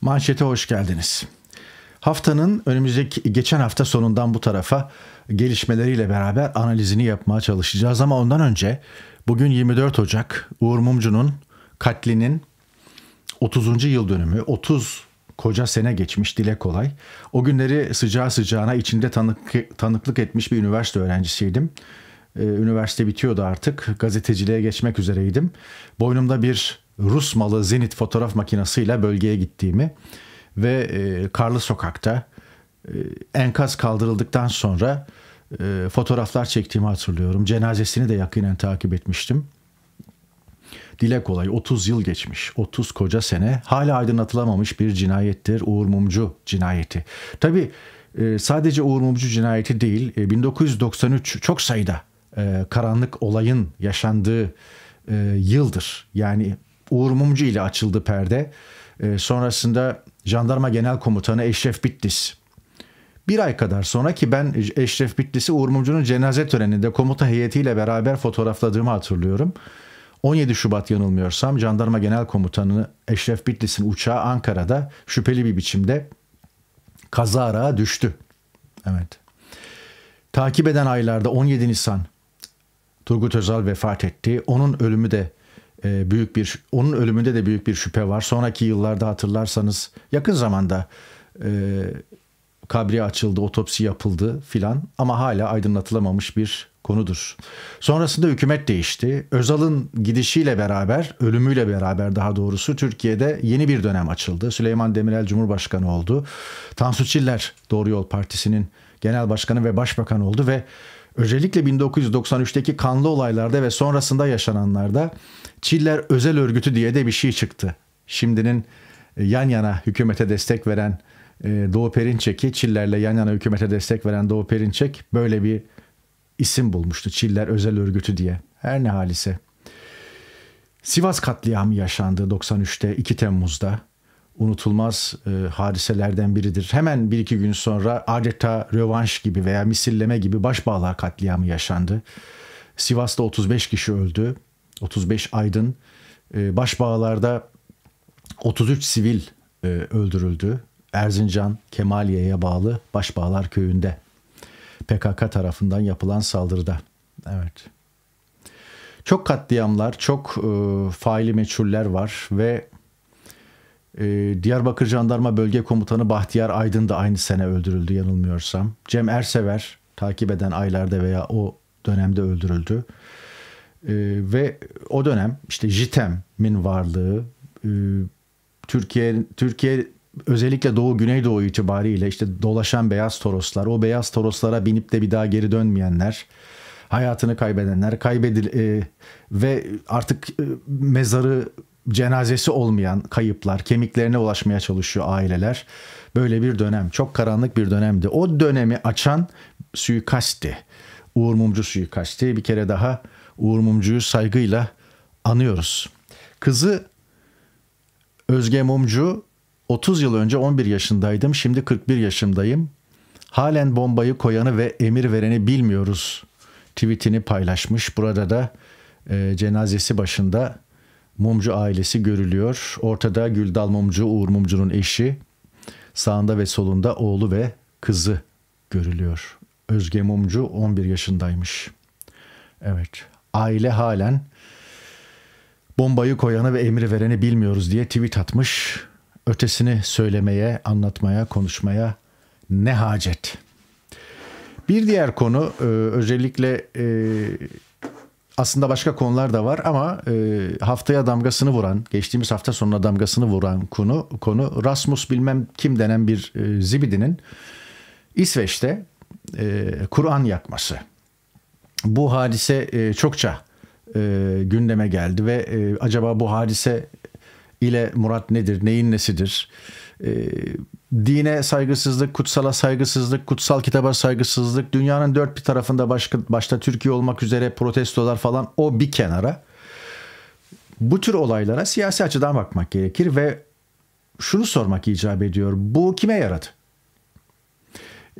Manşete hoş geldiniz. Haftanın önümüzdeki geçen hafta sonundan bu tarafa gelişmeleriyle beraber analizini yapmaya çalışacağız ama ondan önce bugün 24 Ocak Uğur Mumcu'nun katlinin 30. yıl dönümü 30 koca sene geçmiş dile kolay. O günleri sıcağı sıcağına içinde tanık, tanıklık etmiş bir üniversite öğrencisiydim. Ee, üniversite bitiyordu artık. Gazeteciliğe geçmek üzereydim. Boynumda bir Rus malı Zenit fotoğraf makinesiyle bölgeye gittiğimi ve e, karlı sokakta e, enkaz kaldırıldıktan sonra e, fotoğraflar çektiğimi hatırlıyorum. Cenazesini de yakinen takip etmiştim. Dile kolay 30 yıl geçmiş. 30 koca sene hala aydınlatılamamış bir cinayettir Uğur Mumcu cinayeti. Tabi e, sadece Uğur Mumcu cinayeti değil e, 1993 çok sayıda e, karanlık olayın yaşandığı e, yıldır. Yani Uğur Mumcu ile açıldı perde. E, sonrasında Jandarma Genel Komutanı Eşref Bitlis bir ay kadar sonra ki ben Eşref Bitlis'i Uğur Mumcu'nun cenaze töreninde komuta heyetiyle beraber fotoğrafladığımı hatırlıyorum. 17 Şubat yanılmıyorsam Jandarma Genel Komutanı Eşref Bitlis'in uçağı Ankara'da şüpheli bir biçimde kazara düştü. Evet. Takip eden aylarda 17 Nisan Turgut Özal vefat etti. Onun ölümü de e, büyük bir onun ölümünde de büyük bir şüphe var. Sonraki yıllarda hatırlarsanız yakın zamanda e, kabri açıldı, otopsi yapıldı filan ama hala aydınlatılamamış bir konudur. Sonrasında hükümet değişti. Özal'ın gidişiyle beraber, ölümüyle beraber daha doğrusu Türkiye'de yeni bir dönem açıldı. Süleyman Demirel Cumhurbaşkanı oldu. Tansu Çiller Doğru Yol Partisi'nin genel başkanı ve başbakan oldu ve Özellikle 1993'teki kanlı olaylarda ve sonrasında yaşananlarda Çiller Özel Örgütü diye de bir şey çıktı. Şimdinin e, yan yana hükümete destek veren e, Doğu Perinçek'i Çiller'le yan yana hükümete destek veren Doğu Perinçek böyle bir isim bulmuştu. Çiller Özel Örgütü diye. Her ne halise. Sivas katliamı yaşandı 93'te 2 Temmuz'da unutulmaz e, hadiselerden biridir. Hemen bir iki gün sonra adeta rövanş gibi veya misilleme gibi başbağlar katliamı yaşandı. Sivas'ta 35 kişi öldü. 35 aydın. E, başbağlarda 33 sivil e, öldürüldü. Erzincan Kemaliye'ye bağlı Başbağlar köyünde. PKK tarafından yapılan saldırıda. Evet. Çok katliamlar, çok e, faili meçhuller var ve ee, Diyarbakır Jandarma Bölge Komutanı Bahtiyar Aydın da aynı sene öldürüldü yanılmıyorsam. Cem Ersever takip eden aylarda veya o dönemde öldürüldü. Ee, ve o dönem işte JITEM'in varlığı e, Türkiye Türkiye özellikle Doğu Güneydoğu itibariyle işte dolaşan beyaz toroslar, o beyaz toroslara binip de bir daha geri dönmeyenler, hayatını kaybedenler, kaybedil e, ve artık e, mezarı cenazesi olmayan kayıplar, kemiklerine ulaşmaya çalışıyor aileler. Böyle bir dönem, çok karanlık bir dönemdi. O dönemi açan suikasti, Uğur Mumcu suikasti. Bir kere daha Uğur Mumcu'yu saygıyla anıyoruz. Kızı Özge Mumcu 30 yıl önce 11 yaşındaydım, şimdi 41 yaşındayım. Halen bombayı koyanı ve emir vereni bilmiyoruz tweetini paylaşmış. Burada da e, cenazesi başında Mumcu ailesi görülüyor. Ortada Güldal Mumcu, Uğur Mumcu'nun eşi. Sağında ve solunda oğlu ve kızı görülüyor. Özge Mumcu 11 yaşındaymış. Evet. Aile halen bombayı koyanı ve emri vereni bilmiyoruz diye tweet atmış. Ötesini söylemeye, anlatmaya, konuşmaya ne hacet. Bir diğer konu e, özellikle e, aslında başka konular da var ama e, haftaya damgasını vuran, geçtiğimiz hafta sonuna damgasını vuran konu konu Rasmus bilmem kim denen bir e, zibidinin İsveç'te e, Kur'an yakması. Bu hadise e, çokça e, gündeme geldi ve e, acaba bu hadise ile Murat nedir, neyin nesidir? E, dine saygısızlık, kutsala saygısızlık, kutsal kitaba saygısızlık, dünyanın dört bir tarafında başka, başta Türkiye olmak üzere protestolar falan o bir kenara. Bu tür olaylara siyasi açıdan bakmak gerekir ve şunu sormak icap ediyor. Bu kime yaradı?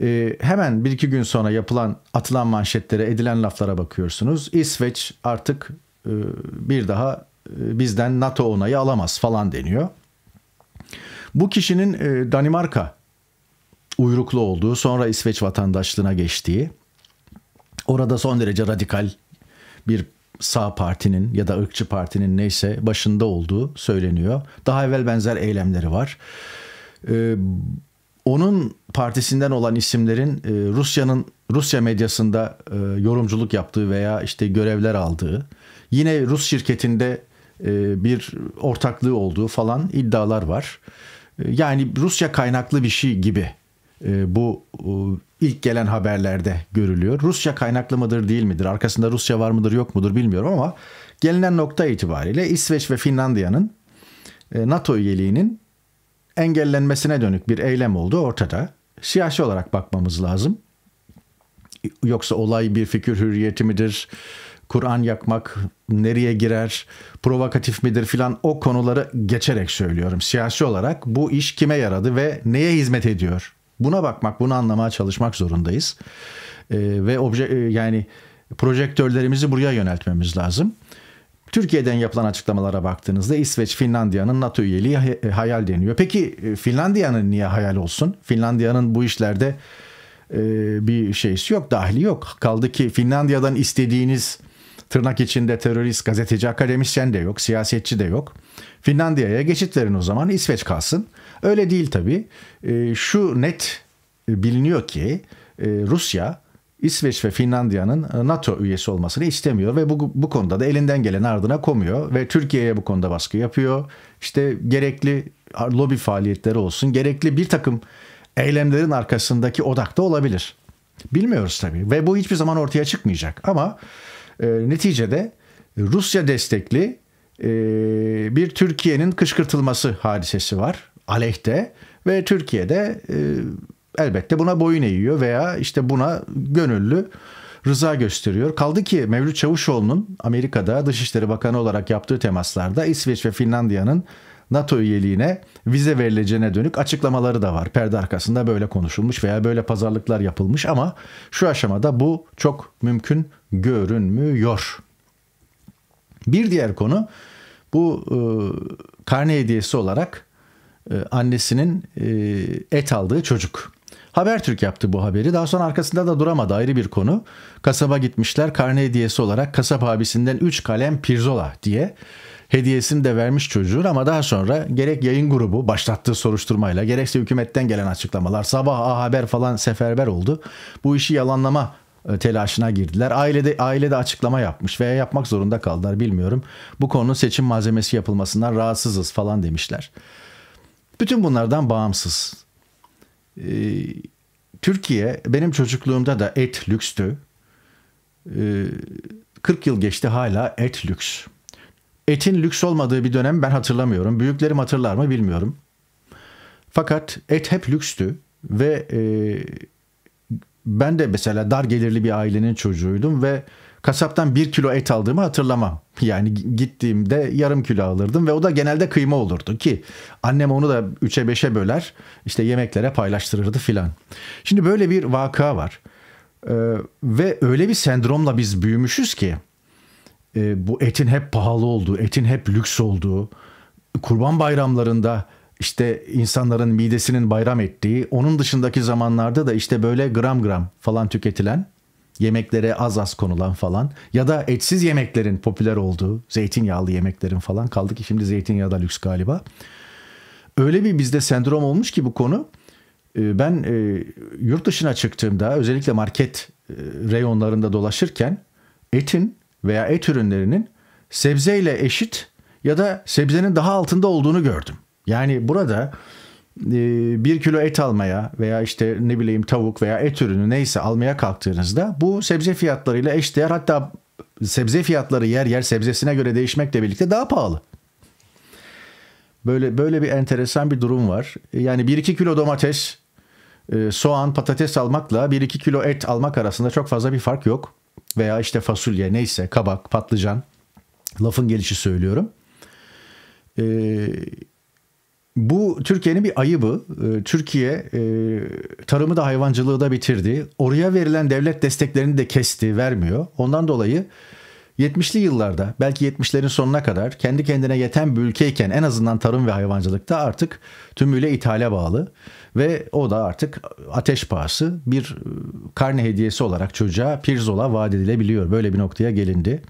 Ee, hemen bir iki gün sonra yapılan atılan manşetlere edilen laflara bakıyorsunuz. İsveç artık e, bir daha e, bizden NATO onayı alamaz falan deniyor. Bu kişinin e, Danimarka uyruklu olduğu, sonra İsveç vatandaşlığına geçtiği, orada son derece radikal bir sağ partinin ya da ırkçı partinin neyse başında olduğu söyleniyor. Daha evvel benzer eylemleri var. Ee, onun partisinden olan isimlerin e, Rusya'nın Rusya medyasında e, yorumculuk yaptığı veya işte görevler aldığı, yine Rus şirketinde e, bir ortaklığı olduğu falan iddialar var. Yani Rusya kaynaklı bir şey gibi e, bu e, ilk gelen haberlerde görülüyor. Rusya kaynaklı mıdır değil midir? Arkasında Rusya var mıdır yok mudur bilmiyorum ama gelinen nokta itibariyle İsveç ve Finlandiya'nın e, NATO üyeliğinin engellenmesine dönük bir eylem olduğu ortada. Siyasi olarak bakmamız lazım. Yoksa olay bir fikir hürriyeti midir? Kur'an yakmak nereye girer, provokatif midir filan o konuları geçerek söylüyorum. Siyasi olarak bu iş kime yaradı ve neye hizmet ediyor? Buna bakmak, bunu anlamaya çalışmak zorundayız. E, ve obje, e, yani projektörlerimizi buraya yöneltmemiz lazım. Türkiye'den yapılan açıklamalara baktığınızda İsveç, Finlandiya'nın NATO üyeliği e, hayal deniyor. Peki e, Finlandiya'nın niye hayal olsun? Finlandiya'nın bu işlerde bir şeysi yok, dahili yok. Kaldı ki Finlandiya'dan istediğiniz Tırnak içinde terörist, gazeteci, akademisyen de yok, siyasetçi de yok. Finlandiya'ya geçit verin o zaman İsveç kalsın. Öyle değil tabii. Ee, şu net e, biliniyor ki e, Rusya İsveç ve Finlandiya'nın e, NATO üyesi olmasını istemiyor ve bu, bu konuda da elinden gelen ardına komuyor ve Türkiye'ye bu konuda baskı yapıyor. İşte gerekli lobi faaliyetleri olsun, gerekli bir takım eylemlerin arkasındaki odakta olabilir. Bilmiyoruz tabii ve bu hiçbir zaman ortaya çıkmayacak ama e, neticede Rusya destekli e, bir Türkiye'nin kışkırtılması hadisesi var aleyhte ve Türkiye'de e, elbette buna boyun eğiyor veya işte buna gönüllü rıza gösteriyor. Kaldı ki Mevlüt Çavuşoğlu'nun Amerika'da Dışişleri Bakanı olarak yaptığı temaslarda İsveç ve Finlandiya'nın NATO üyeliğine vize verileceğine dönük açıklamaları da var. Perde arkasında böyle konuşulmuş veya böyle pazarlıklar yapılmış ama şu aşamada bu çok mümkün görünmüyor. Bir diğer konu bu e, karne hediyesi olarak e, annesinin e, et aldığı çocuk. Habertürk yaptı bu haberi. Daha sonra arkasında da duramadı ayrı bir konu. Kasaba gitmişler karne hediyesi olarak kasap abisinden 3 kalem pirzola diye hediyesini de vermiş çocuğun ama daha sonra gerek yayın grubu başlattığı soruşturmayla gerekse hükümetten gelen açıklamalar sabah A Haber falan seferber oldu. Bu işi yalanlama e, telaşına girdiler. Ailede ailede açıklama yapmış veya yapmak zorunda kaldılar bilmiyorum. Bu konunun seçim malzemesi yapılmasından rahatsızız falan demişler. Bütün bunlardan bağımsız. Ee, Türkiye benim çocukluğumda da et lükstü. Ee, 40 yıl geçti hala et lüks. Etin lüks olmadığı bir dönem ben hatırlamıyorum. Büyüklerim hatırlar mı bilmiyorum. Fakat et hep lükstü ve e, ben de mesela dar gelirli bir ailenin çocuğuydum ve kasaptan bir kilo et aldığımı hatırlamam. Yani gittiğimde yarım kilo alırdım ve o da genelde kıyma olurdu ki annem onu da üçe beşe böler işte yemeklere paylaştırırdı filan. Şimdi böyle bir vaka var ee, ve öyle bir sendromla biz büyümüşüz ki e, bu etin hep pahalı olduğu, etin hep lüks olduğu, kurban bayramlarında işte insanların midesinin bayram ettiği, onun dışındaki zamanlarda da işte böyle gram gram falan tüketilen, yemeklere az az konulan falan ya da etsiz yemeklerin popüler olduğu, zeytinyağlı yemeklerin falan kaldı ki şimdi zeytinyağı da lüks galiba. Öyle bir bizde sendrom olmuş ki bu konu. Ee, ben e, yurt dışına çıktığımda özellikle market e, reyonlarında dolaşırken etin veya et ürünlerinin sebzeyle eşit ya da sebzenin daha altında olduğunu gördüm. Yani burada e, bir kilo et almaya veya işte ne bileyim tavuk veya et ürünü neyse almaya kalktığınızda bu sebze fiyatlarıyla eşdeğer hatta sebze fiyatları yer yer sebzesine göre değişmekle birlikte daha pahalı. Böyle böyle bir enteresan bir durum var. E, yani 1-2 kilo domates, e, soğan, patates almakla 1-2 kilo et almak arasında çok fazla bir fark yok veya işte fasulye neyse kabak, patlıcan lafın gelişi söylüyorum. Ee, bu Türkiye'nin bir ayıbı. Ee, Türkiye e, tarımı da hayvancılığı da bitirdi. Oraya verilen devlet desteklerini de kesti, vermiyor. Ondan dolayı 70'li yıllarda belki 70'lerin sonuna kadar kendi kendine yeten bir ülkeyken en azından tarım ve hayvancılıkta artık tümüyle ithale bağlı ve o da artık ateş pahası bir e, karne hediyesi olarak çocuğa pirzola vaat edilebiliyor. Böyle bir noktaya gelindi.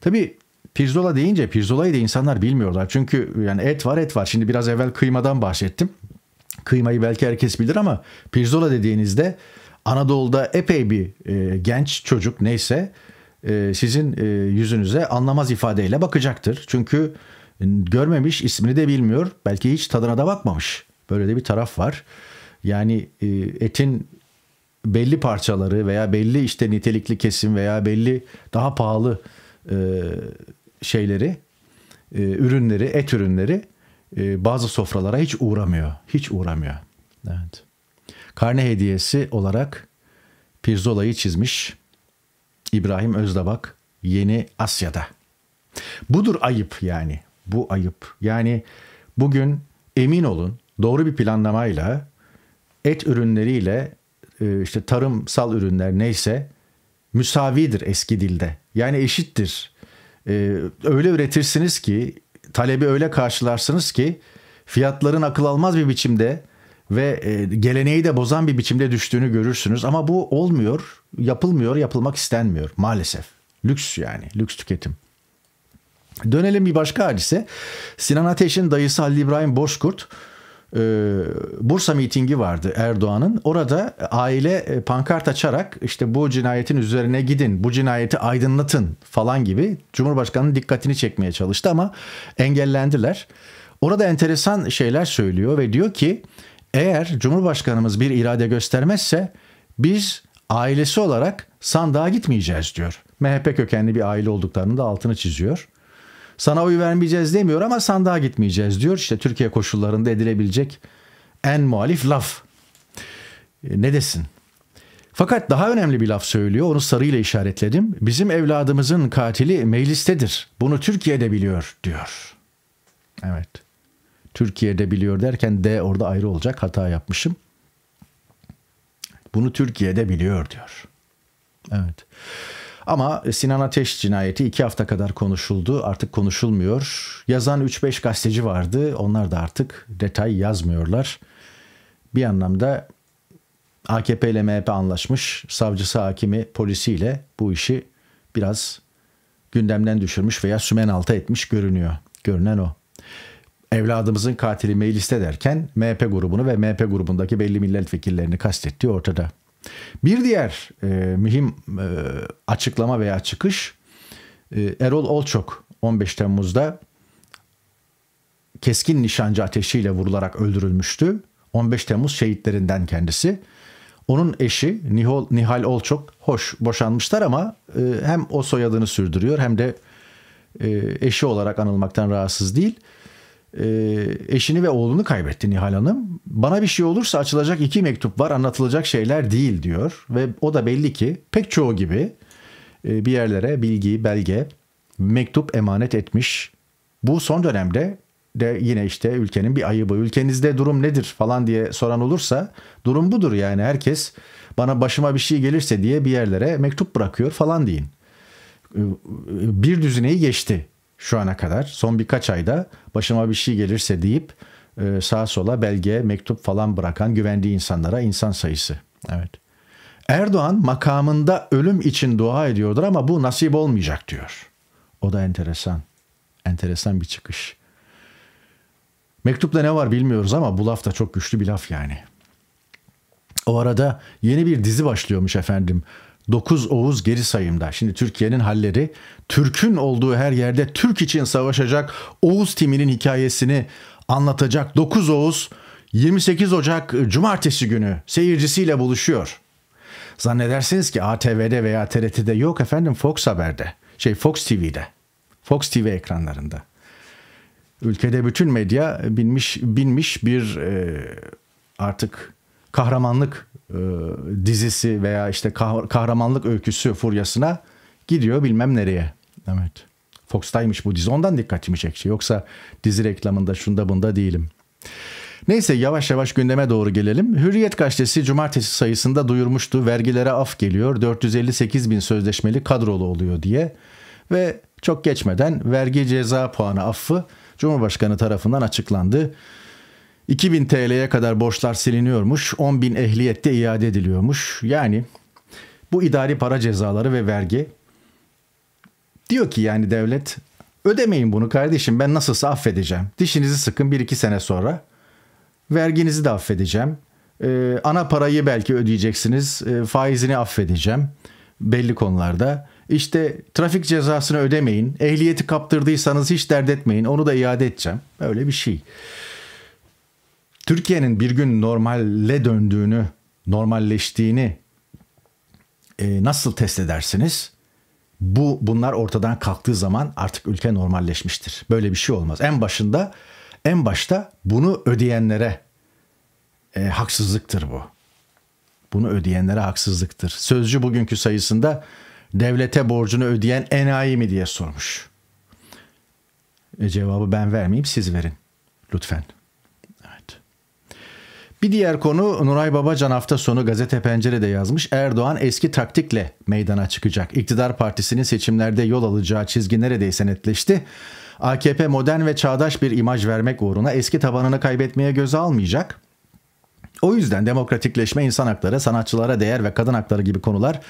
Tabii pirzola deyince pirzola'yı da insanlar bilmiyorlar. Çünkü yani et var et var. Şimdi biraz evvel kıymadan bahsettim. Kıymayı belki herkes bilir ama pirzola dediğinizde Anadolu'da epey bir e, genç çocuk neyse e, sizin e, yüzünüze anlamaz ifadeyle bakacaktır. Çünkü görmemiş, ismini de bilmiyor. Belki hiç tadına da bakmamış. Böyle de bir taraf var. Yani e, etin belli parçaları veya belli işte nitelikli kesim veya belli daha pahalı şeyleri, ürünleri, et ürünleri bazı sofralara hiç uğramıyor. Hiç uğramıyor. Evet. Karne hediyesi olarak pirzola'yı çizmiş. İbrahim Özdabak Yeni Asya'da. Budur ayıp yani. Bu ayıp. Yani bugün emin olun doğru bir planlamayla et ürünleriyle e, işte tarımsal ürünler neyse müsavidir eski dilde. Yani eşittir. E, öyle üretirsiniz ki talebi öyle karşılarsınız ki fiyatların akıl almaz bir biçimde ve e, geleneği de bozan bir biçimde düştüğünü görürsünüz. Ama bu olmuyor, yapılmıyor, yapılmak istenmiyor maalesef. Lüks yani, lüks tüketim. Dönelim bir başka hadise. Sinan Ateş'in dayısı Halil İbrahim Bozkurt e, Bursa mitingi vardı Erdoğan'ın. Orada aile e, pankart açarak işte bu cinayetin üzerine gidin, bu cinayeti aydınlatın falan gibi Cumhurbaşkanı'nın dikkatini çekmeye çalıştı ama engellendiler. Orada enteresan şeyler söylüyor ve diyor ki eğer Cumhurbaşkanımız bir irade göstermezse biz ailesi olarak sandığa gitmeyeceğiz diyor. MHP kökenli bir aile olduklarını da altını çiziyor. Sana oy vermeyeceğiz demiyor ama sandığa gitmeyeceğiz diyor. İşte Türkiye koşullarında edilebilecek en muhalif laf. E, ne desin? Fakat daha önemli bir laf söylüyor. Onu sarıyla işaretledim. Bizim evladımızın katili meclistedir. Bunu Türkiye'de biliyor diyor. Evet. Türkiye'de biliyor derken D orada ayrı olacak hata yapmışım. Bunu Türkiye'de biliyor diyor. Evet. Ama Sinan Ateş cinayeti iki hafta kadar konuşuldu. Artık konuşulmuyor. Yazan 3-5 gazeteci vardı. Onlar da artık detay yazmıyorlar. Bir anlamda AKP ile MHP anlaşmış. Savcısı, hakimi, polisiyle bu işi biraz gündemden düşürmüş veya sümen alta etmiş görünüyor. Görünen o evladımızın katili mecliste derken MHP grubunu ve MHP grubundaki belli milletvekillerini kastettiği ortada. Bir diğer e, mühim e, açıklama veya çıkış e, Erol Olçok 15 Temmuz'da keskin nişancı ateşiyle vurularak öldürülmüştü. 15 Temmuz şehitlerinden kendisi. Onun eşi Nihal, Nihal Olçok hoş boşanmışlar ama e, hem o soyadını sürdürüyor hem de e, eşi olarak anılmaktan rahatsız değil e, eşini ve oğlunu kaybetti Nihal Hanım. Bana bir şey olursa açılacak iki mektup var anlatılacak şeyler değil diyor. Ve o da belli ki pek çoğu gibi e, bir yerlere bilgi, belge, mektup emanet etmiş. Bu son dönemde de yine işte ülkenin bir ayıbı. Ülkenizde durum nedir falan diye soran olursa durum budur yani herkes bana başıma bir şey gelirse diye bir yerlere mektup bırakıyor falan deyin. Ee, bir düzineyi geçti şu ana kadar son birkaç ayda başıma bir şey gelirse deyip e, sağa sola belge, mektup falan bırakan güvendiği insanlara insan sayısı. Evet. Erdoğan makamında ölüm için dua ediyordur ama bu nasip olmayacak diyor. O da enteresan. Enteresan bir çıkış. Mektupta ne var bilmiyoruz ama bu laf da çok güçlü bir laf yani. O arada yeni bir dizi başlıyormuş efendim. 9 Oğuz geri sayımda. Şimdi Türkiye'nin halleri Türk'ün olduğu her yerde Türk için savaşacak Oğuz timinin hikayesini anlatacak 9 Oğuz 28 Ocak Cumartesi günü seyircisiyle buluşuyor. Zannedersiniz ki ATV'de veya TRT'de yok efendim Fox Haber'de. Şey Fox TV'de. Fox TV ekranlarında. Ülkede bütün medya binmiş binmiş bir e, artık kahramanlık e, dizisi veya işte kahramanlık öyküsü furyasına gidiyor bilmem nereye. Evet. Fox'taymış bu dizi. Ondan dikkatimi çekti. Yoksa dizi reklamında şunda bunda değilim. Neyse yavaş yavaş gündeme doğru gelelim. Hürriyet gazetesi cumartesi sayısında duyurmuştu. Vergilere af geliyor. 458 bin sözleşmeli kadrolu oluyor diye. Ve çok geçmeden vergi ceza puanı affı Cumhurbaşkanı tarafından açıklandı. 2000 TL'ye kadar borçlar siliniyormuş, 10.000 ehliyette iade ediliyormuş. Yani bu idari para cezaları ve vergi diyor ki yani devlet ödemeyin bunu kardeşim ben nasılsa affedeceğim. Dişinizi sıkın 1-2 sene sonra verginizi de affedeceğim. Ee, ana parayı belki ödeyeceksiniz ee, faizini affedeceğim belli konularda. İşte trafik cezasını ödemeyin ehliyeti kaptırdıysanız hiç dert etmeyin onu da iade edeceğim öyle bir şey. Türkiye'nin bir gün normalle döndüğünü, normalleştiğini e, nasıl test edersiniz? Bu bunlar ortadan kalktığı zaman artık ülke normalleşmiştir. Böyle bir şey olmaz. En başında en başta bunu ödeyenlere e, haksızlıktır bu. Bunu ödeyenlere haksızlıktır. Sözcü bugünkü sayısında devlete borcunu ödeyen enayi mi diye sormuş. E, cevabı ben vermeyeyim siz verin lütfen. Bir diğer konu Nuray Babacan hafta sonu gazete pencerede yazmış. Erdoğan eski taktikle meydana çıkacak. İktidar partisinin seçimlerde yol alacağı çizgi neredeyse netleşti. AKP modern ve çağdaş bir imaj vermek uğruna eski tabanını kaybetmeye göze almayacak. O yüzden demokratikleşme, insan hakları, sanatçılara değer ve kadın hakları gibi konular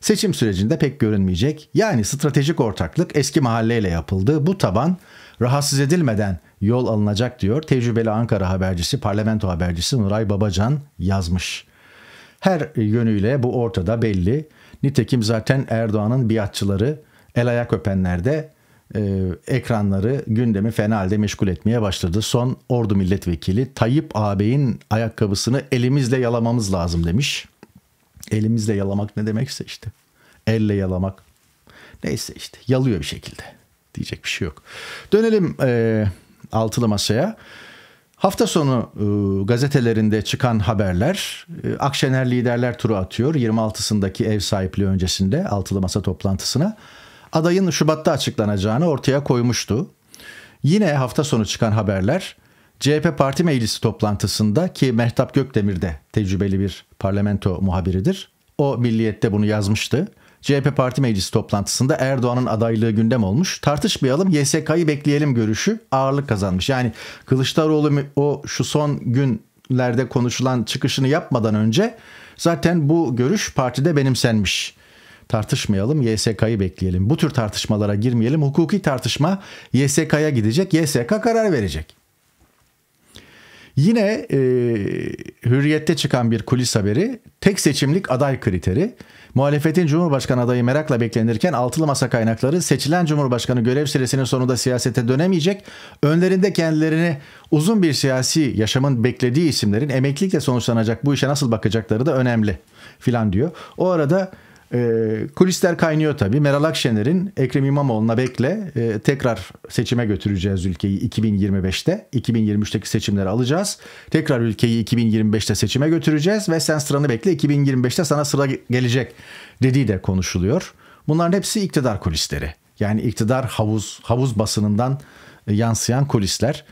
seçim sürecinde pek görünmeyecek. Yani stratejik ortaklık eski mahalleyle yapıldı. Bu taban rahatsız edilmeden yol alınacak diyor. Tecrübeli Ankara habercisi, parlamento habercisi Nuray Babacan yazmış. Her yönüyle bu ortada belli. Nitekim zaten Erdoğan'ın biatçıları el ayak öpenlerde e, ekranları gündemi fena halde meşgul etmeye başladı. Son Ordu Milletvekili Tayyip ağabeyin ayakkabısını elimizle yalamamız lazım demiş. Elimizle yalamak ne demekse işte. Elle yalamak. Neyse işte yalıyor bir şekilde. Diyecek bir şey yok. Dönelim eee altılı masaya. Hafta sonu e, gazetelerinde çıkan haberler e, Akşener liderler turu atıyor 26'sındaki ev sahipliği öncesinde altılı masa toplantısına. Adayın Şubat'ta açıklanacağını ortaya koymuştu. Yine hafta sonu çıkan haberler CHP parti meclisi toplantısında ki Mehtap Gökdemir de tecrübeli bir parlamento muhabiridir. O milliyette bunu yazmıştı. CHP Parti Meclisi toplantısında Erdoğan'ın adaylığı gündem olmuş. Tartışmayalım YSK'yı bekleyelim görüşü ağırlık kazanmış. Yani Kılıçdaroğlu o şu son günlerde konuşulan çıkışını yapmadan önce zaten bu görüş partide benimsenmiş. Tartışmayalım YSK'yı bekleyelim. Bu tür tartışmalara girmeyelim. Hukuki tartışma YSK'ya gidecek. YSK karar verecek. Yine e, hürriyette çıkan bir kulis haberi tek seçimlik aday kriteri. Muhalefetin Cumhurbaşkanı adayı merakla beklenirken altılı masa kaynakları seçilen Cumhurbaşkanı görev süresinin sonunda siyasete dönemeyecek. Önlerinde kendilerini uzun bir siyasi yaşamın beklediği isimlerin emeklilikle sonuçlanacak bu işe nasıl bakacakları da önemli filan diyor. O arada e, kulisler kaynıyor tabii. Meral Akşener'in Ekrem İmamoğlu'na bekle e, tekrar seçime götüreceğiz ülkeyi 2025'te. 2023'teki seçimleri alacağız. Tekrar ülkeyi 2025'te seçime götüreceğiz ve sen sıranı bekle 2025'te sana sıra gelecek dediği de konuşuluyor. Bunların hepsi iktidar kulisleri. Yani iktidar havuz havuz basınından e, yansıyan kulisler.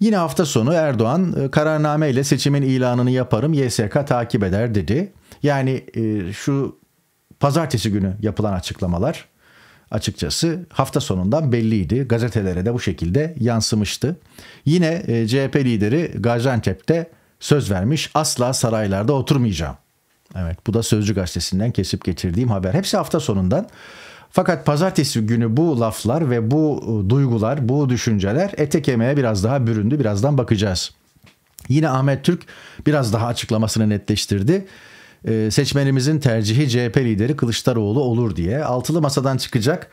Yine hafta sonu Erdoğan e, kararnameyle seçimin ilanını yaparım YSK takip eder dedi. Yani e, şu Pazartesi günü yapılan açıklamalar açıkçası hafta sonundan belliydi. Gazetelere de bu şekilde yansımıştı. Yine e, CHP lideri Gaziantep'te söz vermiş asla saraylarda oturmayacağım. Evet bu da Sözcü gazetesinden kesip getirdiğim haber. Hepsi hafta sonundan. Fakat pazartesi günü bu laflar ve bu e, duygular, bu düşünceler ete kemiğe biraz daha büründü. Birazdan bakacağız. Yine Ahmet Türk biraz daha açıklamasını netleştirdi. Ee, seçmenimizin tercihi CHP lideri Kılıçdaroğlu olur diye altılı masadan çıkacak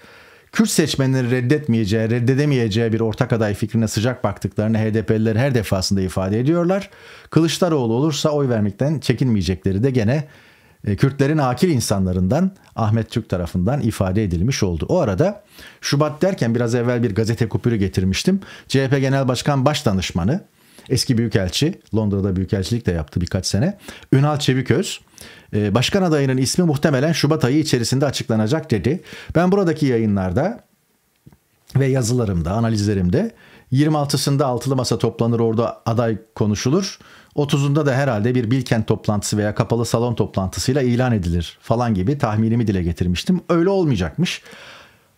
Kürt seçmenleri reddetmeyeceği, reddedemeyeceği bir ortak aday fikrine sıcak baktıklarını HDP'liler her defasında ifade ediyorlar. Kılıçdaroğlu olursa oy vermekten çekinmeyecekleri de gene e, Kürtlerin akil insanlarından Ahmet Türk tarafından ifade edilmiş oldu. O arada Şubat derken biraz evvel bir gazete kupürü getirmiştim. CHP Genel Başkan Başdanışmanı Eski büyükelçi, Londra'da büyükelçilik de yaptı birkaç sene. Ünal Çeviköz. E, başkan adayının ismi muhtemelen Şubat ayı içerisinde açıklanacak dedi. Ben buradaki yayınlarda ve yazılarımda, analizlerimde 26'sında altılı masa toplanır orada aday konuşulur. 30'unda da herhalde bir Bilkent toplantısı veya kapalı salon toplantısıyla ilan edilir falan gibi tahminimi dile getirmiştim. Öyle olmayacakmış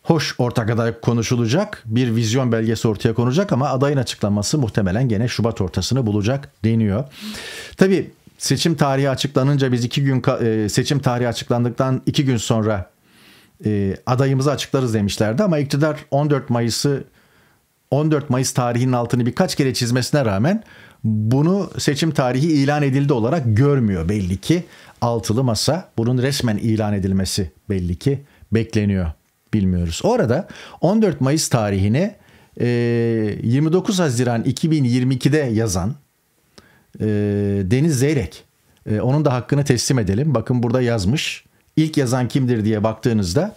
hoş ortak aday konuşulacak bir vizyon belgesi ortaya konacak ama adayın açıklanması muhtemelen gene Şubat ortasını bulacak deniyor. Tabi seçim tarihi açıklanınca biz iki gün e, seçim tarihi açıklandıktan iki gün sonra e, adayımızı açıklarız demişlerdi ama iktidar 14 Mayıs'ı 14 Mayıs tarihinin altını birkaç kere çizmesine rağmen bunu seçim tarihi ilan edildi olarak görmüyor belli ki. Altılı masa bunun resmen ilan edilmesi belli ki bekleniyor bilmiyoruz. Orada 14 Mayıs tarihini e, 29 Haziran 2022'de yazan e, Deniz Zeyrek. E, onun da hakkını teslim edelim. Bakın burada yazmış. İlk yazan kimdir diye baktığınızda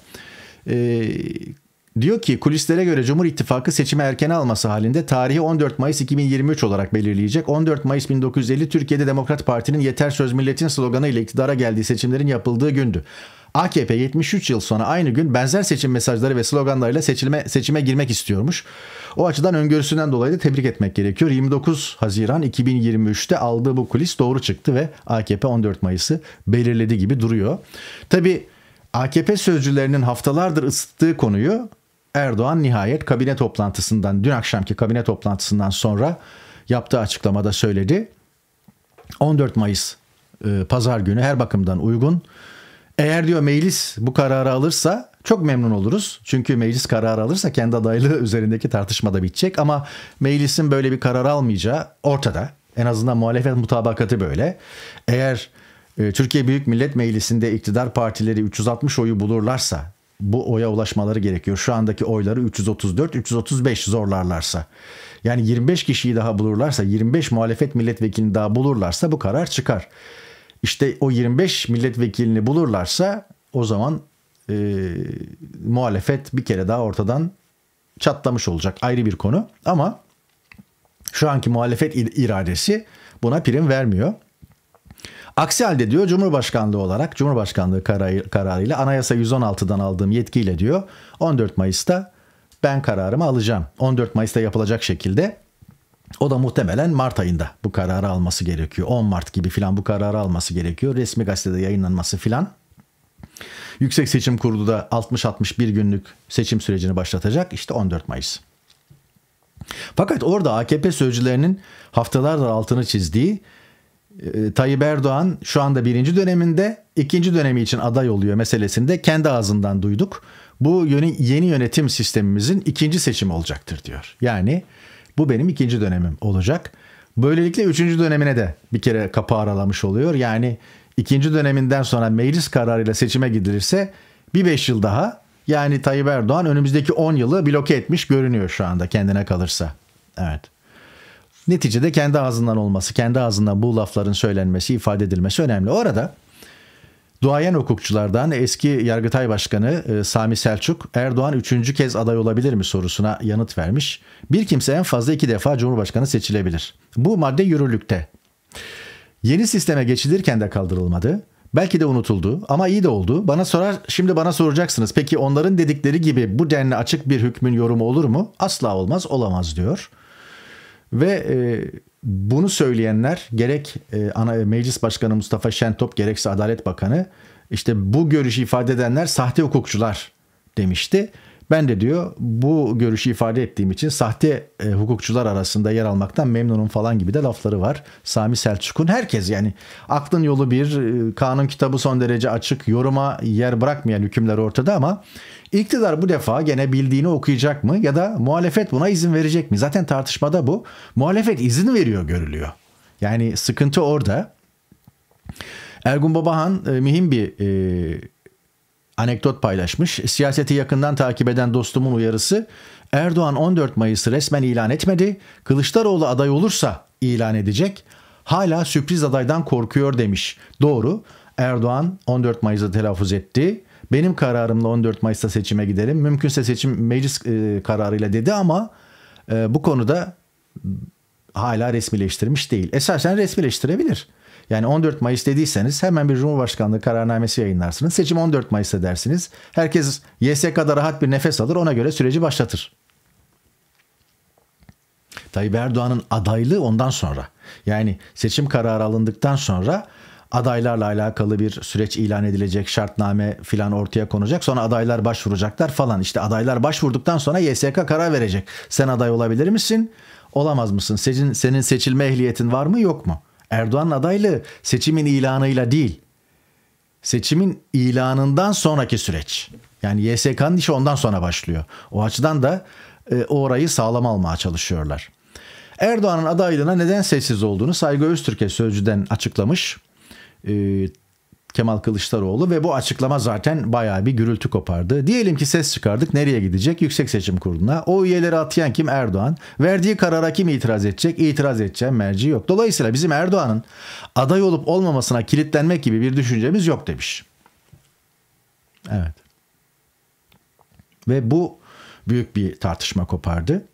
diyor ki kulislere göre Cumhur İttifakı seçimi erken alması halinde tarihi 14 Mayıs 2023 olarak belirleyecek. 14 Mayıs 1950 Türkiye'de Demokrat Parti'nin Yeter Söz Milletin sloganı ile iktidara geldiği seçimlerin yapıldığı gündü. AKP 73 yıl sonra aynı gün benzer seçim mesajları ve sloganlarıyla seçilme, seçime girmek istiyormuş. O açıdan öngörüsünden dolayı da tebrik etmek gerekiyor. 29 Haziran 2023'te aldığı bu kulis doğru çıktı ve AKP 14 Mayıs'ı belirledi gibi duruyor. Tabi AKP sözcülerinin haftalardır ısıttığı konuyu Erdoğan nihayet kabine toplantısından, dün akşamki kabine toplantısından sonra yaptığı açıklamada söyledi. 14 Mayıs e, pazar günü her bakımdan uygun eğer diyor meclis bu kararı alırsa çok memnun oluruz. Çünkü meclis kararı alırsa kendi adaylığı üzerindeki tartışma da bitecek. Ama meclisin böyle bir karar almayacağı ortada. En azından muhalefet mutabakatı böyle. Eğer e, Türkiye Büyük Millet Meclisi'nde iktidar partileri 360 oyu bulurlarsa bu oya ulaşmaları gerekiyor. Şu andaki oyları 334-335 zorlarlarsa. Yani 25 kişiyi daha bulurlarsa, 25 muhalefet milletvekilini daha bulurlarsa bu karar çıkar işte o 25 milletvekilini bulurlarsa o zaman e, muhalefet bir kere daha ortadan çatlamış olacak ayrı bir konu. Ama şu anki muhalefet iradesi buna prim vermiyor. Aksi halde diyor Cumhurbaşkanlığı olarak Cumhurbaşkanlığı kararı, kararıyla Anayasa 116'dan aldığım yetkiyle diyor 14 Mayıs'ta ben kararımı alacağım. 14 Mayıs'ta yapılacak şekilde o da muhtemelen Mart ayında bu kararı alması gerekiyor. 10 Mart gibi filan bu kararı alması gerekiyor. Resmi gazetede yayınlanması filan. Yüksek Seçim Kurulu da 60-61 günlük seçim sürecini başlatacak. İşte 14 Mayıs. Fakat orada AKP sözcülerinin haftalardır altını çizdiği e, Tayyip Erdoğan şu anda birinci döneminde ikinci dönemi için aday oluyor meselesinde kendi ağzından duyduk. Bu yeni yönetim sistemimizin ikinci seçimi olacaktır diyor. Yani bu benim ikinci dönemim olacak. Böylelikle üçüncü dönemine de bir kere kapı aralamış oluyor. Yani ikinci döneminden sonra meclis kararıyla seçime gidilirse bir beş yıl daha yani Tayyip Erdoğan önümüzdeki 10 yılı bloke etmiş görünüyor şu anda kendine kalırsa. Evet. Neticede kendi ağzından olması, kendi ağzından bu lafların söylenmesi, ifade edilmesi önemli. Orada Duayen hukukçulardan eski Yargıtay Başkanı e, Sami Selçuk, Erdoğan üçüncü kez aday olabilir mi sorusuna yanıt vermiş. Bir kimse en fazla iki defa Cumhurbaşkanı seçilebilir. Bu madde yürürlükte. Yeni sisteme geçilirken de kaldırılmadı. Belki de unutuldu ama iyi de oldu. Bana sorar, şimdi bana soracaksınız. Peki onların dedikleri gibi bu denli açık bir hükmün yorumu olur mu? Asla olmaz, olamaz diyor. Ve e, bunu söyleyenler gerek e, ana, Meclis Başkanı Mustafa Şentop gerekse Adalet Bakanı işte bu görüşü ifade edenler sahte hukukçular demişti. Ben de diyor bu görüşü ifade ettiğim için sahte e, hukukçular arasında yer almaktan memnunum falan gibi de lafları var. Sami Selçuk'un herkes yani aklın yolu bir, e, kanun kitabı son derece açık, yoruma yer bırakmayan hükümler ortada ama iktidar bu defa gene bildiğini okuyacak mı ya da muhalefet buna izin verecek mi? Zaten tartışmada bu. Muhalefet izin veriyor görülüyor. Yani sıkıntı orada. Ergun Babahan e, mühim bir e, anekdot paylaşmış. Siyaseti yakından takip eden dostumun uyarısı Erdoğan 14 Mayıs'ı resmen ilan etmedi. Kılıçdaroğlu aday olursa ilan edecek. Hala sürpriz adaydan korkuyor demiş. Doğru. Erdoğan 14 Mayıs'ta telaffuz etti. Benim kararımla 14 Mayıs'ta seçime gidelim. Mümkünse seçim meclis e, kararıyla dedi ama e, bu konuda hala resmileştirmiş değil. Esasen resmileştirebilir. Yani 14 Mayıs dediyseniz hemen bir Cumhurbaşkanlığı kararnamesi yayınlarsınız. Seçim 14 Mayıs dersiniz. Herkes YSK'da rahat bir nefes alır ona göre süreci başlatır. Tayyip Erdoğan'ın adaylığı ondan sonra. Yani seçim kararı alındıktan sonra adaylarla alakalı bir süreç ilan edilecek, şartname filan ortaya konacak. Sonra adaylar başvuracaklar falan. İşte adaylar başvurduktan sonra YSK karar verecek. Sen aday olabilir misin? Olamaz mısın? Senin, senin seçilme ehliyetin var mı yok mu? Erdoğan adaylığı seçimin ilanıyla değil. Seçimin ilanından sonraki süreç. Yani YSK'nın işi ondan sonra başlıyor. O açıdan da e, orayı sağlam almaya çalışıyorlar. Erdoğan'ın adaylığına neden sessiz olduğunu Saygı Öztürk'e sözcüden açıklamış. E, Kemal Kılıçdaroğlu ve bu açıklama zaten bayağı bir gürültü kopardı. Diyelim ki ses çıkardık nereye gidecek? Yüksek Seçim Kurulu'na. O üyeleri atayan kim? Erdoğan. Verdiği karara kim itiraz edecek? İtiraz edeceğim merci yok. Dolayısıyla bizim Erdoğan'ın aday olup olmamasına kilitlenmek gibi bir düşüncemiz yok demiş. Evet. Ve bu büyük bir tartışma kopardı.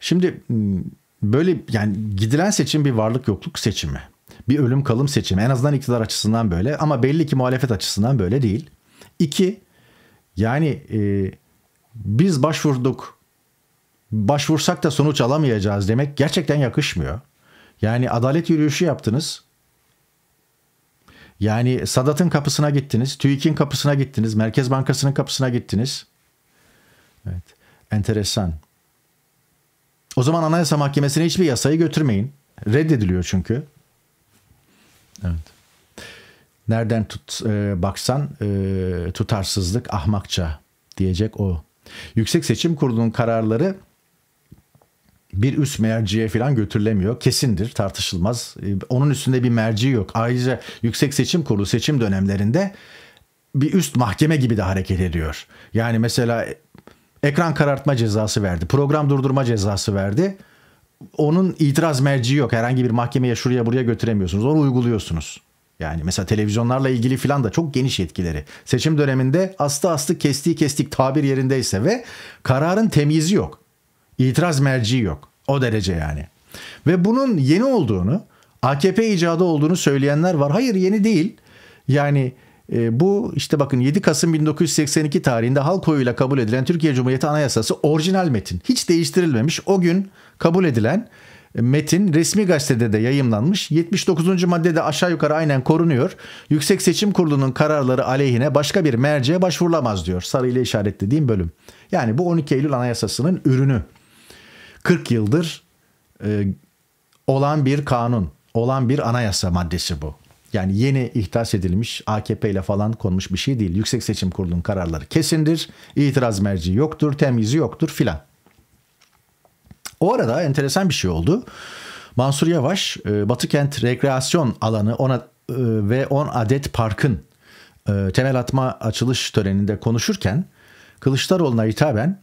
Şimdi hmm, böyle yani gidilen seçim bir varlık yokluk seçimi bir ölüm kalım seçimi. En azından iktidar açısından böyle ama belli ki muhalefet açısından böyle değil. İki, yani e, biz başvurduk, başvursak da sonuç alamayacağız demek gerçekten yakışmıyor. Yani adalet yürüyüşü yaptınız. Yani Sadat'ın kapısına gittiniz, TÜİK'in kapısına gittiniz, Merkez Bankası'nın kapısına gittiniz. Evet, enteresan. O zaman Anayasa Mahkemesi'ne hiçbir yasayı götürmeyin. Reddediliyor çünkü. Evet. Nereden tut, e, baksan e, tutarsızlık ahmakça diyecek o. Yüksek Seçim Kurulu'nun kararları bir üst merciye falan götürülemiyor. Kesindir, tartışılmaz. E, onun üstünde bir merci yok. Ayrıca Yüksek Seçim Kurulu seçim dönemlerinde bir üst mahkeme gibi de hareket ediyor. Yani mesela ekran karartma cezası verdi, program durdurma cezası verdi onun itiraz merci yok. Herhangi bir mahkemeye şuraya buraya götüremiyorsunuz. Onu uyguluyorsunuz. Yani mesela televizyonlarla ilgili filan da çok geniş yetkileri. Seçim döneminde astı astı kestiği kestik tabir yerindeyse ve kararın temyizi yok. İtiraz merci yok. O derece yani. Ve bunun yeni olduğunu, AKP icadı olduğunu söyleyenler var. Hayır yeni değil. Yani e, bu işte bakın 7 Kasım 1982 tarihinde halk oyuyla kabul edilen Türkiye Cumhuriyeti Anayasası orijinal metin. Hiç değiştirilmemiş. O gün kabul edilen metin resmi gazetede de yayımlanmış. 79. maddede aşağı yukarı aynen korunuyor. Yüksek Seçim Kurulu'nun kararları aleyhine başka bir merceğe başvurulamaz diyor. sarıyla işaretlediğim bölüm. Yani bu 12 Eylül Anayasası'nın ürünü. 40 yıldır e, olan bir kanun, olan bir anayasa maddesi bu. Yani yeni ihtas edilmiş AKP ile falan konmuş bir şey değil. Yüksek Seçim Kurulu'nun kararları kesindir. İtiraz merci yoktur, temyizi yoktur filan. O arada enteresan bir şey oldu. Mansur Yavaş e, Batıkent rekreasyon alanı ona e, ve 10 adet parkın e, temel atma açılış töreninde konuşurken Kılıçdaroğlu'na hitaben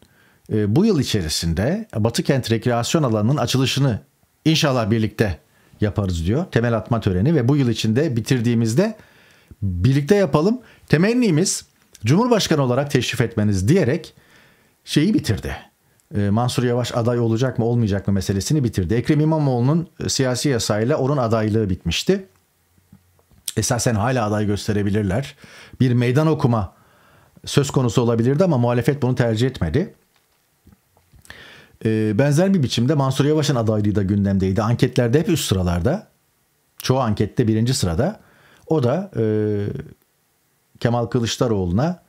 bu yıl içerisinde Batıkent rekreasyon alanının açılışını inşallah birlikte yaparız diyor. Temel atma töreni ve bu yıl içinde bitirdiğimizde birlikte yapalım. Temennimiz Cumhurbaşkanı olarak teşrif etmeniz diyerek şeyi bitirdi. Ee, Mansur Yavaş aday olacak mı olmayacak mı meselesini bitirdi. Ekrem İmamoğlu'nun siyasi yasayla onun adaylığı bitmişti. Esasen hala aday gösterebilirler. Bir meydan okuma söz konusu olabilirdi ama muhalefet bunu tercih etmedi. E, benzer bir biçimde Mansur Yavaş'ın adaylığı da gündemdeydi. Anketlerde hep üst sıralarda. Çoğu ankette birinci sırada. O da e, Kemal Kılıçdaroğlu'na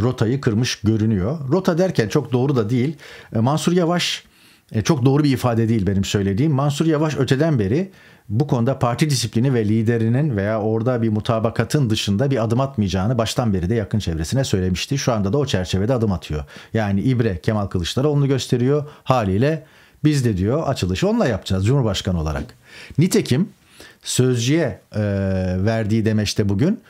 rotayı kırmış görünüyor. Rota derken çok doğru da değil. E, Mansur Yavaş e, çok doğru bir ifade değil benim söylediğim. Mansur Yavaş öteden beri bu konuda parti disiplini ve liderinin veya orada bir mutabakatın dışında bir adım atmayacağını baştan beri de yakın çevresine söylemişti. Şu anda da o çerçevede adım atıyor. Yani İbre Kemal Kılıçdaroğlu'nu gösteriyor haliyle biz de diyor açılışı onunla yapacağız Cumhurbaşkanı olarak. Nitekim sözcüye e, verdiği demeçte bugün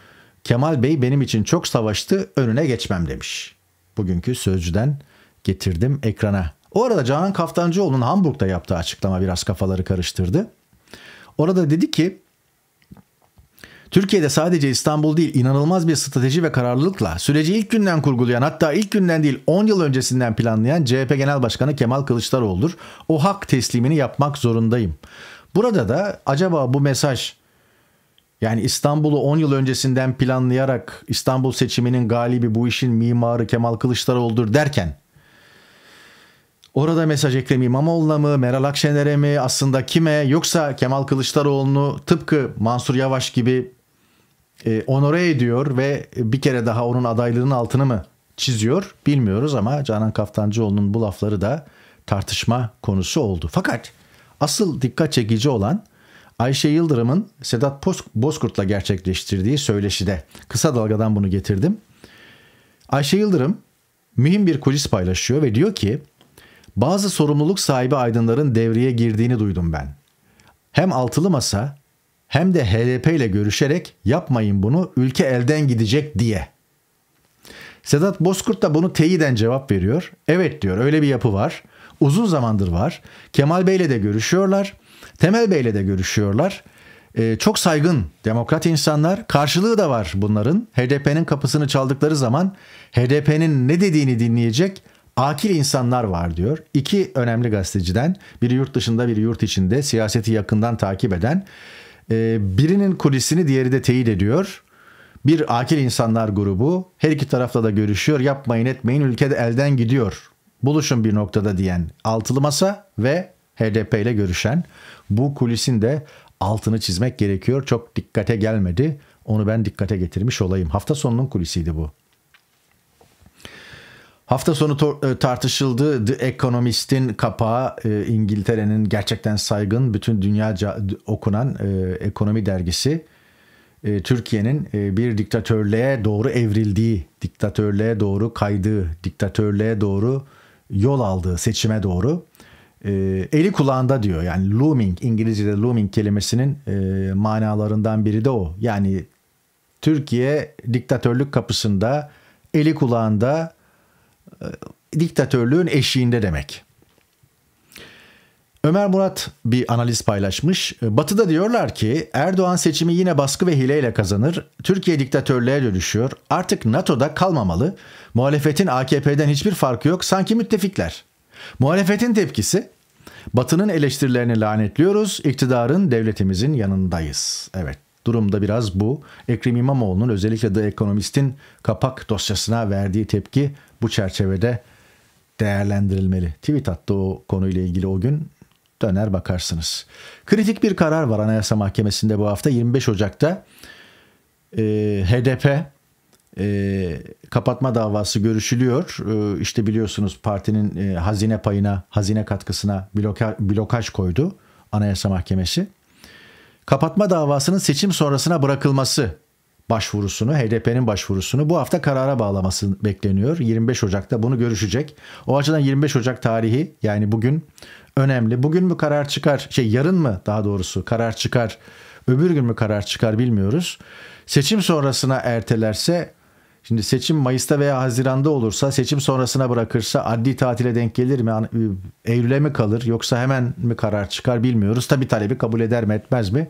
Kemal Bey benim için çok savaştı önüne geçmem demiş. Bugünkü sözcüden getirdim ekrana. O arada Canan Kaftancıoğlu'nun Hamburg'da yaptığı açıklama biraz kafaları karıştırdı. Orada dedi ki Türkiye'de sadece İstanbul değil inanılmaz bir strateji ve kararlılıkla süreci ilk günden kurgulayan hatta ilk günden değil 10 yıl öncesinden planlayan CHP Genel Başkanı Kemal Kılıçdaroğlu'dur. O hak teslimini yapmak zorundayım. Burada da acaba bu mesaj yani İstanbul'u 10 yıl öncesinden planlayarak İstanbul seçiminin galibi bu işin mimarı Kemal Kılıçdaroğlu'dur derken Orada mesaj Ekrem İmamoğlu'na mı, Meral Akşener'e mi, aslında kime yoksa Kemal Kılıçdaroğlu'nu tıpkı Mansur Yavaş gibi e, onore ediyor ve bir kere daha onun adaylığının altını mı çiziyor bilmiyoruz ama Canan Kaftancıoğlu'nun bu lafları da tartışma konusu oldu. Fakat asıl dikkat çekici olan Ayşe Yıldırım'ın Sedat Bozkurt'la gerçekleştirdiği söyleşide. Kısa dalgadan bunu getirdim. Ayşe Yıldırım mühim bir kulis paylaşıyor ve diyor ki bazı sorumluluk sahibi aydınların devreye girdiğini duydum ben. Hem altılı masa hem de HDP ile görüşerek yapmayın bunu ülke elden gidecek diye. Sedat Bozkurt da bunu teyiden cevap veriyor. Evet diyor öyle bir yapı var. Uzun zamandır var. Kemal Bey ile de görüşüyorlar. Temel Bey ile de görüşüyorlar. Ee, çok saygın demokrat insanlar. Karşılığı da var bunların. HDP'nin kapısını çaldıkları zaman HDP'nin ne dediğini dinleyecek Akil insanlar var diyor. İki önemli gazeteciden biri yurt dışında biri yurt içinde siyaseti yakından takip eden e, birinin kulisini diğeri de teyit ediyor. Bir akil insanlar grubu her iki tarafta da görüşüyor yapmayın etmeyin ülkede elden gidiyor. Buluşun bir noktada diyen altılı masa ve HDP ile görüşen bu kulisin de altını çizmek gerekiyor. Çok dikkate gelmedi. Onu ben dikkate getirmiş olayım. Hafta sonunun kulisiydi bu. Hafta sonu e, tartışıldı. The Economist'in kapağı e, İngiltere'nin gerçekten saygın, bütün dünyaca okunan e, ekonomi dergisi. E, Türkiye'nin e, bir diktatörlüğe doğru evrildiği, diktatörlüğe doğru kaydığı, diktatörlüğe doğru yol aldığı seçime doğru e, eli kulağında diyor. Yani looming, İngilizce'de looming kelimesinin e, manalarından biri de o. Yani Türkiye diktatörlük kapısında eli kulağında diktatörlüğün eşiğinde demek. Ömer Murat bir analiz paylaşmış. Batı'da diyorlar ki Erdoğan seçimi yine baskı ve hileyle kazanır. Türkiye diktatörlüğe dönüşüyor. Artık NATO'da kalmamalı. Muhalefetin AKP'den hiçbir farkı yok. Sanki müttefikler. Muhalefetin tepkisi Batı'nın eleştirilerini lanetliyoruz. İktidarın devletimizin yanındayız. Evet durumda biraz bu. Ekrem İmamoğlu'nun özellikle The Economist'in kapak dosyasına verdiği tepki bu çerçevede değerlendirilmeli. Tweet attı o konuyla ilgili o gün döner bakarsınız. Kritik bir karar var Anayasa Mahkemesi'nde bu hafta 25 Ocak'ta e, HDP e, kapatma davası görüşülüyor. E, işte biliyorsunuz partinin e, hazine payına, hazine katkısına bloka, blokaj koydu Anayasa Mahkemesi. Kapatma davasının seçim sonrasına bırakılması başvurusunu, HDP'nin başvurusunu bu hafta karara bağlaması bekleniyor. 25 Ocak'ta bunu görüşecek. O açıdan 25 Ocak tarihi yani bugün önemli. Bugün mü karar çıkar, şey yarın mı daha doğrusu karar çıkar, öbür gün mü karar çıkar bilmiyoruz. Seçim sonrasına ertelerse Şimdi seçim Mayıs'ta veya Haziran'da olursa seçim sonrasına bırakırsa adli tatile denk gelir mi? E, Eylül'e mi kalır yoksa hemen mi karar çıkar bilmiyoruz. Tabi talebi kabul eder mi etmez mi?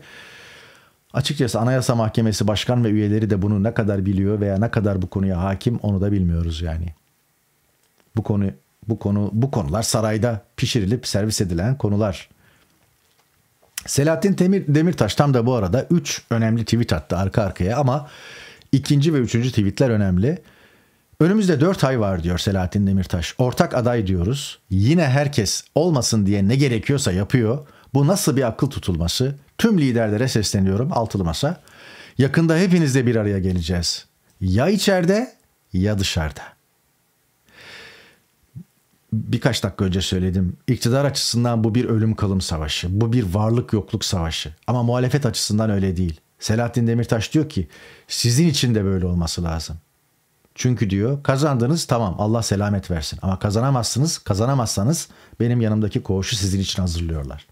Açıkçası Anayasa Mahkemesi başkan ve üyeleri de bunu ne kadar biliyor veya ne kadar bu konuya hakim onu da bilmiyoruz yani. Bu konu bu konu bu konular sarayda pişirilip servis edilen konular. Selahattin Demir, Demirtaş tam da bu arada 3 önemli tweet attı arka arkaya ama ikinci ve üçüncü tweetler önemli. Önümüzde 4 ay var diyor Selahattin Demirtaş. Ortak aday diyoruz. Yine herkes olmasın diye ne gerekiyorsa yapıyor. Bu nasıl bir akıl tutulması? Tüm liderlere sesleniyorum altılı masa. Yakında hepinizle bir araya geleceğiz. Ya içeride ya dışarıda. Birkaç dakika önce söyledim. İktidar açısından bu bir ölüm kalım savaşı. Bu bir varlık yokluk savaşı. Ama muhalefet açısından öyle değil. Selahattin Demirtaş diyor ki sizin için de böyle olması lazım. Çünkü diyor kazandınız tamam Allah selamet versin ama kazanamazsınız kazanamazsanız benim yanımdaki koğuşu sizin için hazırlıyorlar.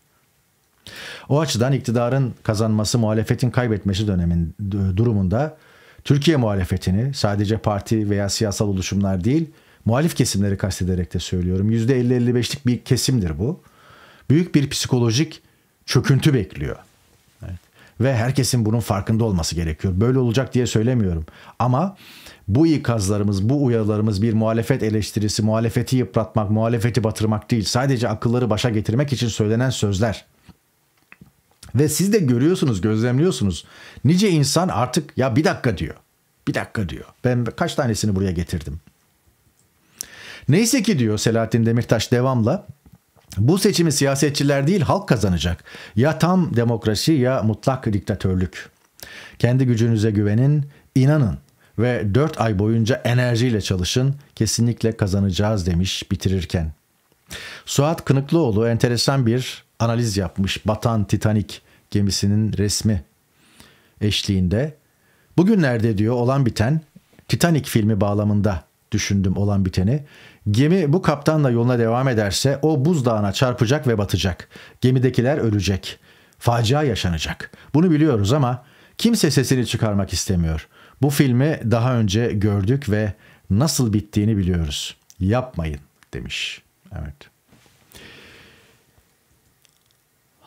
O açıdan iktidarın kazanması muhalefetin kaybetmesi dönemin durumunda Türkiye muhalefetini sadece parti veya siyasal oluşumlar değil muhalif kesimleri kastederek de söylüyorum. %50-55'lik bir kesimdir bu. Büyük bir psikolojik çöküntü bekliyor. Evet. Ve herkesin bunun farkında olması gerekiyor. Böyle olacak diye söylemiyorum. Ama bu ikazlarımız, bu uyarılarımız bir muhalefet eleştirisi, muhalefeti yıpratmak, muhalefeti batırmak değil. Sadece akılları başa getirmek için söylenen sözler. Ve siz de görüyorsunuz, gözlemliyorsunuz. Nice insan artık ya bir dakika diyor. Bir dakika diyor. Ben kaç tanesini buraya getirdim. Neyse ki diyor Selahattin Demirtaş devamla bu seçimi siyasetçiler değil halk kazanacak. Ya tam demokrasi ya mutlak diktatörlük. Kendi gücünüze güvenin, inanın ve 4 ay boyunca enerjiyle çalışın. Kesinlikle kazanacağız demiş bitirirken. Suat Kınıklıoğlu enteresan bir analiz yapmış batan Titanic gemisinin resmi eşliğinde. Bugünlerde diyor olan biten Titanic filmi bağlamında düşündüm olan biteni. Gemi bu kaptanla yoluna devam ederse o buzdağına çarpacak ve batacak. Gemidekiler ölecek. Facia yaşanacak. Bunu biliyoruz ama kimse sesini çıkarmak istemiyor. Bu filmi daha önce gördük ve nasıl bittiğini biliyoruz. Yapmayın demiş. Evet.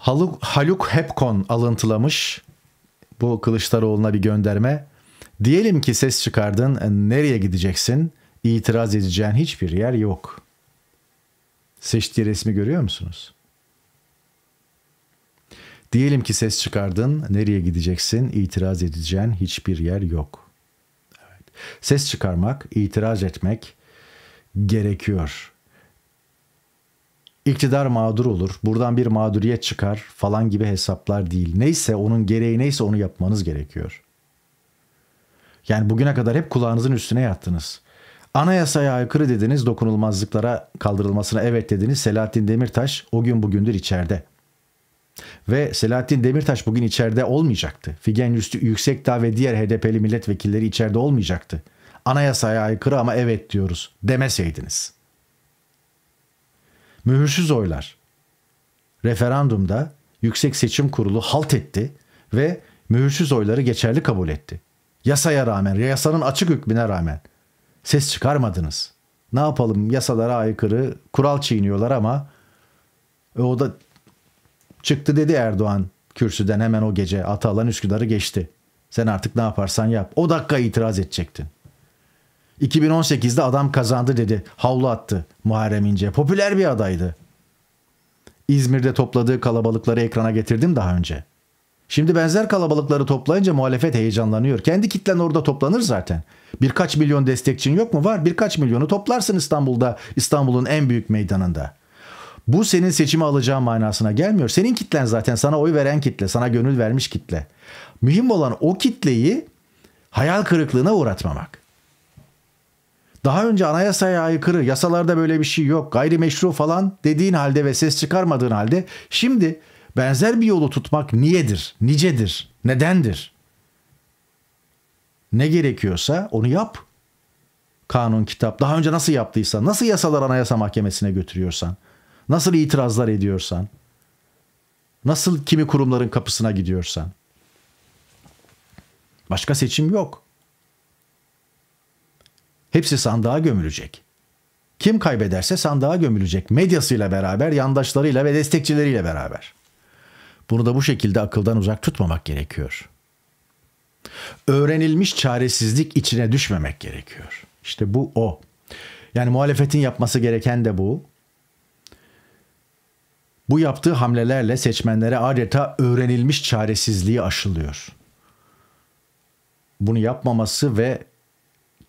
Haluk, Haluk Hepkon alıntılamış. Bu Kılıçdaroğlu'na bir gönderme. Diyelim ki ses çıkardın. Nereye gideceksin? İtiraz edeceğin hiçbir yer yok. Seçtiği resmi görüyor musunuz? Diyelim ki ses çıkardın. Nereye gideceksin? İtiraz edeceğin hiçbir yer yok. Evet. Ses çıkarmak, itiraz etmek gerekiyor. İktidar mağdur olur, buradan bir mağduriyet çıkar falan gibi hesaplar değil. Neyse onun gereği neyse onu yapmanız gerekiyor. Yani bugüne kadar hep kulağınızın üstüne yattınız. Anayasaya aykırı dediniz, dokunulmazlıklara kaldırılmasına evet dediniz. Selahattin Demirtaş o gün bugündür içeride. Ve Selahattin Demirtaş bugün içeride olmayacaktı. Figen Yüksekdağ ve diğer HDP'li milletvekilleri içeride olmayacaktı. Anayasaya aykırı ama evet diyoruz demeseydiniz.'' mühürsüz oylar referandumda Yüksek Seçim Kurulu halt etti ve mühürsüz oyları geçerli kabul etti. Yasaya rağmen, yasanın açık hükmüne rağmen ses çıkarmadınız. Ne yapalım yasalara aykırı kural çiğniyorlar ama e, o da çıktı dedi Erdoğan kürsüden hemen o gece Atalan Üsküdar'ı geçti. Sen artık ne yaparsan yap. O dakika itiraz edecektin. 2018'de adam kazandı dedi. Havlu attı Muharrem İnce. Popüler bir adaydı. İzmir'de topladığı kalabalıkları ekrana getirdim daha önce. Şimdi benzer kalabalıkları toplayınca muhalefet heyecanlanıyor. Kendi kitlen orada toplanır zaten. Birkaç milyon destekçin yok mu? Var. Birkaç milyonu toplarsın İstanbul'da, İstanbul'un en büyük meydanında. Bu senin seçimi alacağın manasına gelmiyor. Senin kitlen zaten sana oy veren kitle, sana gönül vermiş kitle. Mühim olan o kitleyi hayal kırıklığına uğratmamak. Daha önce anayasaya aykırı, yasalarda böyle bir şey yok, gayrimeşru falan dediğin halde ve ses çıkarmadığın halde şimdi benzer bir yolu tutmak niyedir, nicedir, nedendir? Ne gerekiyorsa onu yap. Kanun, kitap, daha önce nasıl yaptıysan, nasıl yasalar anayasa mahkemesine götürüyorsan, nasıl itirazlar ediyorsan, nasıl kimi kurumların kapısına gidiyorsan. Başka seçim yok. Hepsi sandığa gömülecek. Kim kaybederse sandığa gömülecek medyasıyla beraber, yandaşlarıyla ve destekçileriyle beraber. Bunu da bu şekilde akıldan uzak tutmamak gerekiyor. Öğrenilmiş çaresizlik içine düşmemek gerekiyor. İşte bu o. Yani muhalefetin yapması gereken de bu. Bu yaptığı hamlelerle seçmenlere adeta öğrenilmiş çaresizliği aşılıyor. Bunu yapmaması ve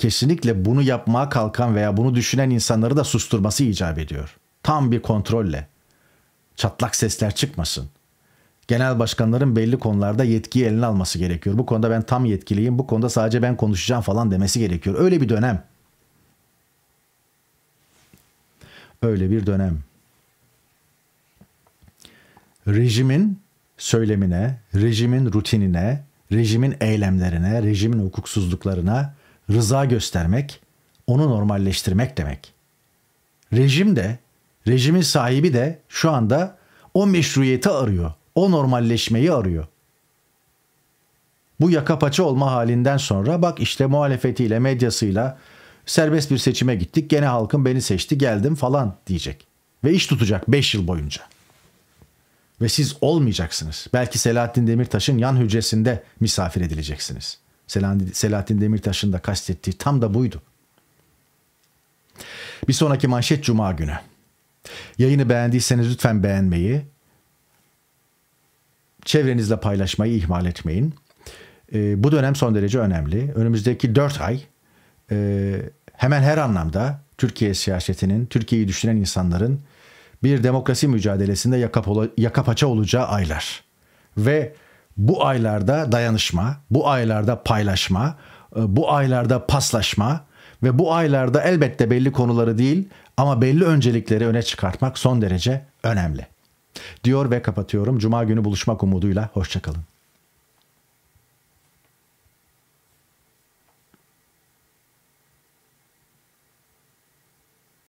kesinlikle bunu yapmaya kalkan veya bunu düşünen insanları da susturması icap ediyor. Tam bir kontrolle. Çatlak sesler çıkmasın. Genel başkanların belli konularda yetkiyi eline alması gerekiyor. Bu konuda ben tam yetkiliyim, bu konuda sadece ben konuşacağım falan demesi gerekiyor. Öyle bir dönem. Öyle bir dönem. Rejimin söylemine, rejimin rutinine, rejimin eylemlerine, rejimin hukuksuzluklarına rıza göstermek, onu normalleştirmek demek. Rejim de, rejimin sahibi de şu anda o meşruiyeti arıyor, o normalleşmeyi arıyor. Bu yaka paça olma halinden sonra bak işte muhalefetiyle, medyasıyla serbest bir seçime gittik. Gene halkın beni seçti, geldim falan diyecek. Ve iş tutacak 5 yıl boyunca. Ve siz olmayacaksınız. Belki Selahattin Demirtaş'ın yan hücresinde misafir edileceksiniz.'' Selahattin Demirtaş'ın da kastettiği tam da buydu. Bir sonraki manşet Cuma günü. Yayını beğendiyseniz lütfen beğenmeyi, çevrenizle paylaşmayı ihmal etmeyin. E, bu dönem son derece önemli. Önümüzdeki 4 ay e, hemen her anlamda Türkiye siyasetinin, Türkiye'yi düşünen insanların bir demokrasi mücadelesinde yaka, yaka paça olacağı aylar. Ve bu aylarda dayanışma, bu aylarda paylaşma, e, bu aylarda paslaşma ve bu aylarda elbette belli konuları değil ama belli öncelikleri öne çıkartmak son derece önemli. Diyor ve kapatıyorum. Cuma günü buluşmak umuduyla. Hoşçakalın.